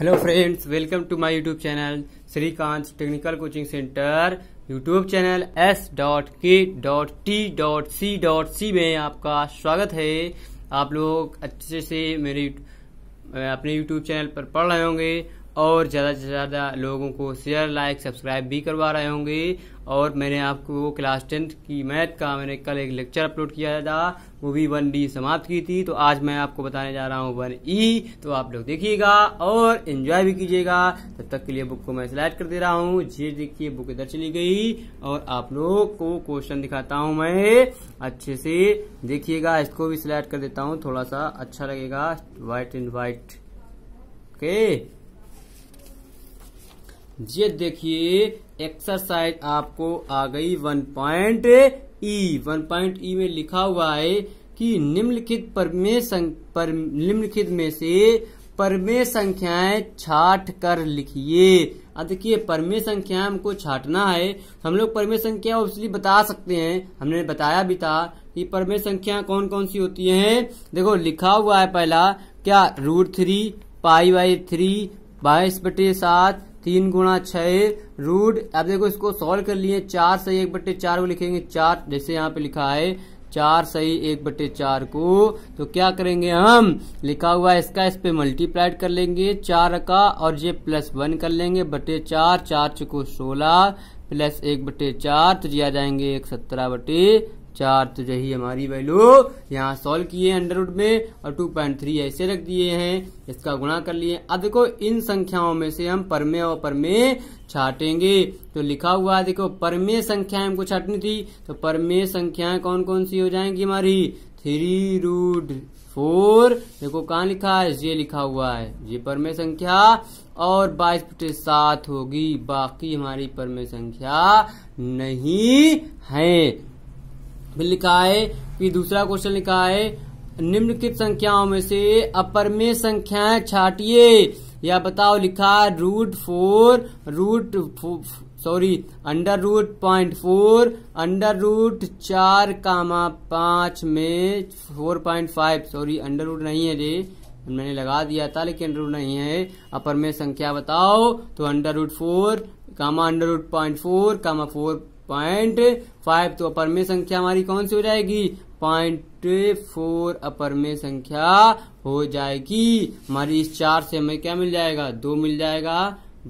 Hello friends welcome to my YouTube channel Shrikant technical coaching centre YouTube channel S dot K dot T dot C dot C में आपका स्वागत है आप लोग अच्छे से मेरे अपने यूट्यूब चैनल पर पढ़ रहे होंगे और ज़्यादा से ज़्यादा लोगों को शेयर लाइक सब्सक्राइब भी करवा रहे होंगे और मैंने आपको क्लास टेंथ की मैथ का मैंने कल एक लेक्चर अपलोड किया था वो भी वन डी समाप्त की थी तो आज मैं आपको बताने जा रहा हूँ वन ई e। तो आप लोग देखिएगा और एंजॉय भी कीजिएगा तब तक के लिए बुक को मैं सिलेक्ट कर दे रहा हूँ जी देखिए बुक इधर चली गई और आप लोग को क्वेश्चन दिखाता हूँ मैं अच्छे से देखिएगा इसको भी सिलेक्ट कर देता हूँ थोड़ा सा अच्छा लगेगा व्हाइट एंड व्हाइट ओके ये देखिए एक्सरसाइज आपको आ गई one point E one point E में लिखा हुआ है कि निम्नलिखित परमे पर, निम्नलिखित में से परमेय संख्याएं छाट कर लिखिए अब देखिए परमेय संख्या हमको छाटना है हम लोग परमेय संख्या इसलिए बता सकते हैं हमने बताया भी था कि परमेय संख्या कौन कौन सी होती हैं देखो लिखा हुआ है पहला क्या root three pi by three बाईस बटे सात तीन गुणा छह रूट अब देखो इसको सॉल्व कर लिए चार सही एक बट्टे चार को लिखेंगे चार जैसे यहाँ पे लिखा है चार सही एक बटे चार को तो क्या करेंगे हम लिखा हुआ इसका इस पे मल्टीप्लाइड कर लेंगे चार का और ये प्लस वन कर लेंगे बटे चार चार चको सोलह प्लस एक बटे चार तो जी आ जाएंगे एक सत्रह बटे चार तो यही हमारी वैल्यू यहाँ सॉल्व किए अंडर रूट में और टू पॉइंट थ्री ऐसे रख दिए हैं इसका गुणा कर लिए अब देखो इन संख्याओं में से हम परमे और परमे छाटेंगे तो लिखा हुआ है देखो परमे संख्या हमको छाटनी थी तो परमे संख्याएं कौन कौन सी हो जाएंगी हमारी थ्री रूट फोर देखो कहाँ लिखा है ये लिखा हुआ है ये परमे संख्या और बाईस बटे सात होगी बाकी हमारी परमे संख्या नहीं है फिर लिखा है कि दूसरा क्वेश्चन लिखा है निम्नलिखित संख्याओं में से अपर में संख्याएं छाटिए या बताओ लिखा root four root sorry under root point four under root चार कामा पांच में four point five sorry under root नहीं है जी मैंने लगा दिया था लेकिन अंडर रूट नहीं है अपर में संख्या बताओ तो under root four comma under root point four comma four point five तो अपर में संख्या हमारी कौन सी हो जाएगी पॉइंट फोर अपर में संख्या हो जाएगी हमारी इस चार से हमें क्या मिल जाएगा दो मिल जाएगा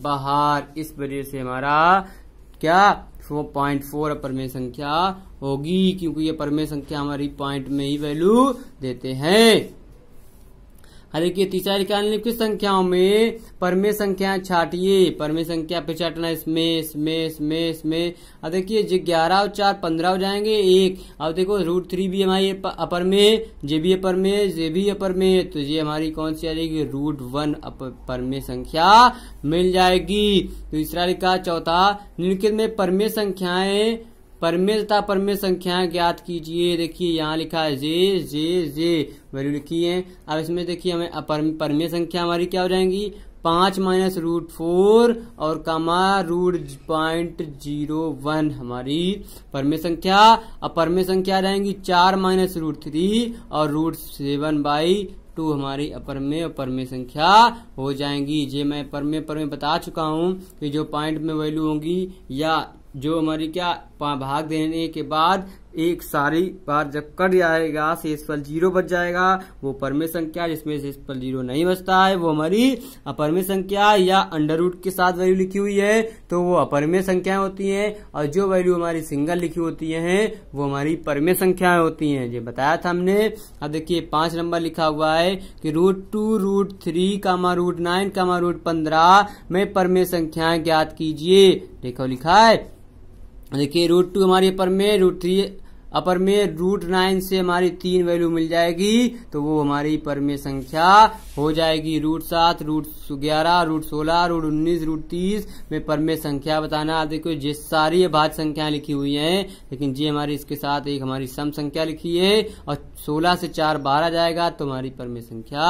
बाहर इस वजह से हमारा क्या फोर पॉइंट फोर अपर में संख्या होगी क्योंकि ये परमे संख्या हमारी पॉइंट में ही वैल्यू देते हैं हाँ देखिए तीसरा निम्नलिखित संख्याओं में परमे संख्या छाटिए परमे संख्या पे छाटना इसमें इसमें इसमें इसमें अब देखिए जो ग्यारह और चार पंद्रह हो जाएंगे एक अब देखो रूट थ्री भी हमारी अपर में जे भी अपर में जे भी अपर में तो ये हमारी कौन सी आ जाएगी रूट वन अपर में संख्या मिल जाएगी तीसरा तो लिखा चौथा निम्नलिखित में परमे संख्याएं तथा परमेज संख्याएं ज्ञात कीजिए देखिए यहाँ लिखा है जे जे जे वैल्यू लिखी है अब इसमें देखिए हमें अपर संख्या हमारी क्या हो जाएंगी पांच माइनस रूट फोर और कमा रूट पॉइंट जीरो वन हमारी परमे संख्या अब परमे संख्या रहेंगी चार माइनस रूट थ्री और रूट सेवन बाई टू हमारी अपर में और परमे संख्या हो जाएंगी जे मैं परमे परमे बता चुका हूँ कि जो पॉइंट में वैल्यू होंगी या जो हमारी क्या भाग देने के बाद एक सारी बार जब कट जाएगा फल जीरो बच जाएगा वो परमे संख्या जिसमें फल जीरो नहीं बचता है वो हमारी अपरमे संख्या या अंडर रूट के साथ वैल्यू लिखी हुई है तो वो अपरमे संख्याएं होती हैं और जो वैल्यू हमारी सिंगल लिखी होती हैं वो हमारी परमे संख्याएं होती हैं ये बताया था हमने अब देखिए पांच नंबर लिखा हुआ है कि root two root three comma root nine comma root पंद्रह में परमे संख्याएं ज्ञात कीजिए देखो लिखा है देखिए रूट टू हमारे ऊपर में रूट थ्री अपर में रूट नाइन से हमारी तीन वैल्यू मिल जाएगी तो वो हमारी पर में संख्या हो जाएगी रूट सात रूट ग्यारह रूट सोलह रूट उन्नीस रूट तीस में पर में संख्या बताना देखो जिस सारी भाज संख्याएं लिखी हुई हैं लेकिन जी हमारी इसके साथ एक हमारी सम संख्या लिखी है और सोलह से चार बारह जाएगा तो हमारी पर में संख्या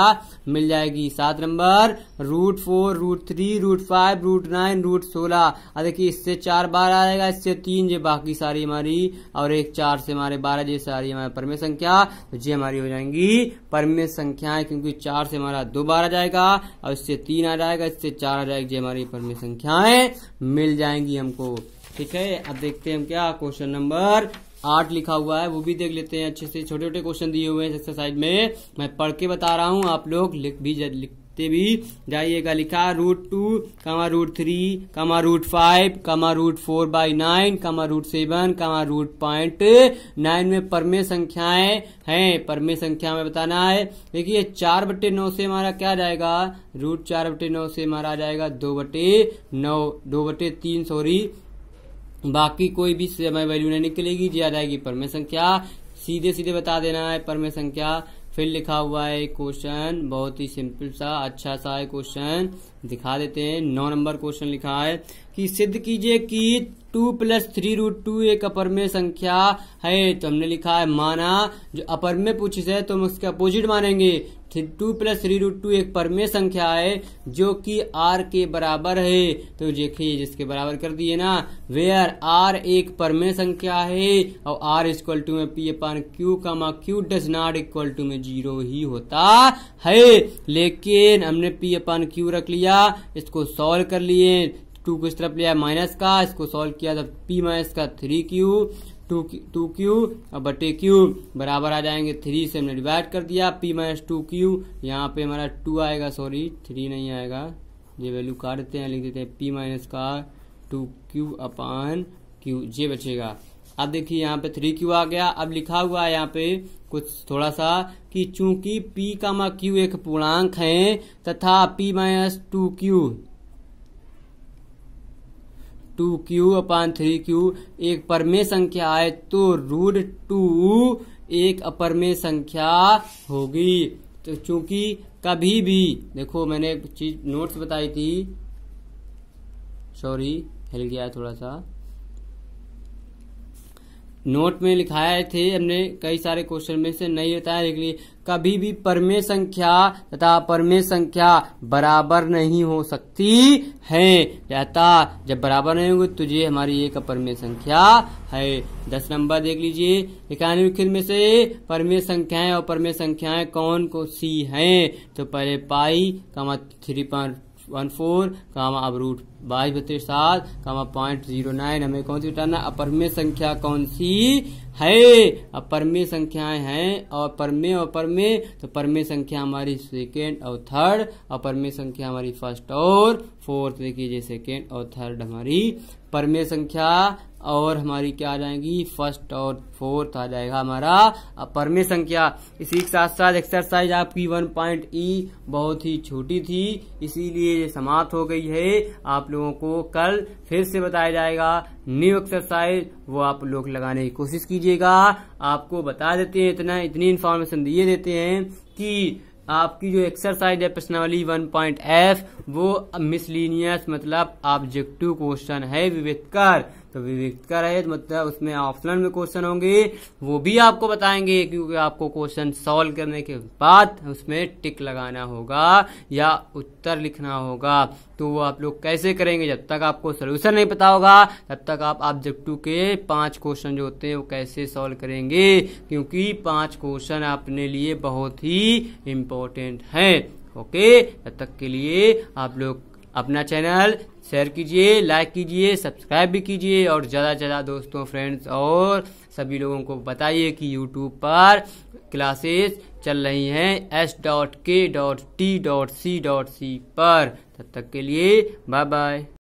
मिल जाएगी सात number root four root three root five root nine root सोलह देखिए इससे चार बार आएगा इससे तीन जो बाकी सारी हमारी और एक चार से से हमारे बारह जी से आ रही है हमारे परमे संख्या तो जी हमारी हो जाएंगी परमे संख्याएं क्योंकि चार से हमारा दो बार आ जाएगा और इससे तीन आ जाएगा इससे चार आ जाएगी जी हमारी परमे संख्याएं मिल जाएंगी हमको ठीक है अब देखते हैं हम क्या क्वेश्चन नंबर आठ लिखा हुआ है वो भी देख लेते हैं अच्छे से छोटे छोटे क्वेश्चन दिए हुए हैं एक्सरसाइज में मैं पढ़ के बता रहा हूँ आप लोग लिख भी लिख सकते भी जाइएगा लिखा root two comma root three comma root five comma root four by nine comma root seven comma root point nine में परमे संख्याएं हैं परमे संख्या में बताना है देखिए चार बटे नौ से हमारा क्या जाएगा रूट चार बटे नौ से हमारा जाएगा दो बटे नौ दो बटे तीन सॉरी बाकी कोई भी समय वैल्यू नहीं निकलेगी जी आ जाएगी परमे संख्या सीधे सीधे बता देना है परमे संख्या फिर लिखा हुआ है क्वेश्चन बहुत ही सिंपल सा अच्छा सा है क्वेश्चन दिखा देते हैं नौ नंबर क्वेश्चन लिखा है कि सिद्ध कीजिए कि two plus three root two एक अपरमेय संख्या है तो हमने लिखा है माना जो अपरमेय पूछे से तो हम उसके अपोजिट मानेंगे two plus three root two एक परमे संख्या है जो कि आर के बराबर है तो देखिए जिसके बराबर कर दिए ना वेयर आर एक परमे संख्या है और आर इक्वल टू में पी अपन क्यू मा Q does not equal to में जीरो ही होता है लेकिन हमने पी अपन क्यू रख लिया इसको सॉल्व कर लिए टू को इस तरफ लिया माइनस का इसको सॉल्व किया था पी माइनस का three Q two two Q और बटे क्यू बराबर आ जाएंगे थ्री से हमने डिवाइड कर दिया पी माइनस टू क्यू यहाँ पे हमारा टू आएगा सॉरी थ्री नहीं आएगा ये वैल्यू काट देते हैं लिख देते हैं पी माइनस का टू क्यू अपान क्यू जे बचेगा अब देखिए यहाँ पे थ्री क्यू आ गया अब लिखा हुआ है यहाँ पे कुछ थोड़ा सा कि चूंकि पी का मा क्यू एक पूर्णांक है तथा P minus two Q two Q upon three Q एक परमे संख्या आए तो रूट टू एक अपरमे संख्या होगी तो चूंकि कभी भी देखो मैंने एक चीज नोट्स बताई थी सॉरी हिल गया थोड़ा सा नोट में लिखाए थे हमने कई सारे क्वेश्चन में से नहीं बताया इसलिए कभी भी परमे संख्या तथा परमे संख्या बराबर नहीं हो सकती है रहता जब बराबर नहीं होगी तुझे तो हमारी एक अपरमे संख्या है दस नंबर देख लीजिए इक्यानवे में से परमे संख्याएं और परमे संख्याएं कौन कौन सी हैं तो पहले pi comma three point one four comma अब रूट बाईस बत्तीस सात कामा पॉइंट जीरो नाइन हमें कौन सी बताना अपरमेय संख्या कौन सी है अपरमेय संख्याएं हैं और परमे और परमे तो परमे संख्या हमारी सेकेंड और थर्ड और परमेय संख्या हमारी फर्स्ट और फोर्थ देखिए सेकेंड और थर्ड हमारी परमेय संख्या और हमारी क्या आ जाएगी फर्स्ट और फोर्थ आ जाएगा हमारा अपर में संख्या इसी के साथ साथ एक्सरसाइज आपकी वन पॉइंट ई बहुत ही छोटी थी इसीलिए ये समाप्त हो गई है आप लोगों को कल फिर से बताया जाएगा न्यू एक्सरसाइज वो आप लोग लगाने की कोशिश कीजिएगा आपको बता देते हैं इतना इतनी इन्फॉर्मेशन दिए देते हैं कि आपकी जो एक्सरसाइज है प्रश्नावली वन पॉइंट एफ वो मिसलिनियस मतलब ऑब्जेक्टिव क्वेश्चन है विवेक तो विवेकता रहे मतलब उसमें ऑफलाइन में क्वेश्चन होंगे वो भी आपको बताएंगे क्योंकि आपको क्वेश्चन सॉल्व करने के बाद उसमें टिक लगाना होगा या उत्तर लिखना होगा तो वो आप लोग कैसे करेंगे जब तक आपको सोल्यूशन नहीं पता होगा तब तक आप ऑब्जेक्ट टू के पांच क्वेश्चन जो होते हैं वो कैसे सॉल्व करेंगे क्योंकि पांच क्वेश्चन अपने लिए बहुत ही इम्पोर्टेंट हैं ओके तब तक के लिए आप लोग अपना चैनल शेयर कीजिए लाइक कीजिए सब्सक्राइब भी कीजिए और ज़्यादा से ज़्यादा दोस्तों फ्रेंड्स और सभी लोगों को बताइए कि यूट्यूब पर क्लासेस चल रही हैं S dot K dot T dot C dot C पर तब तक के लिए बाय बाय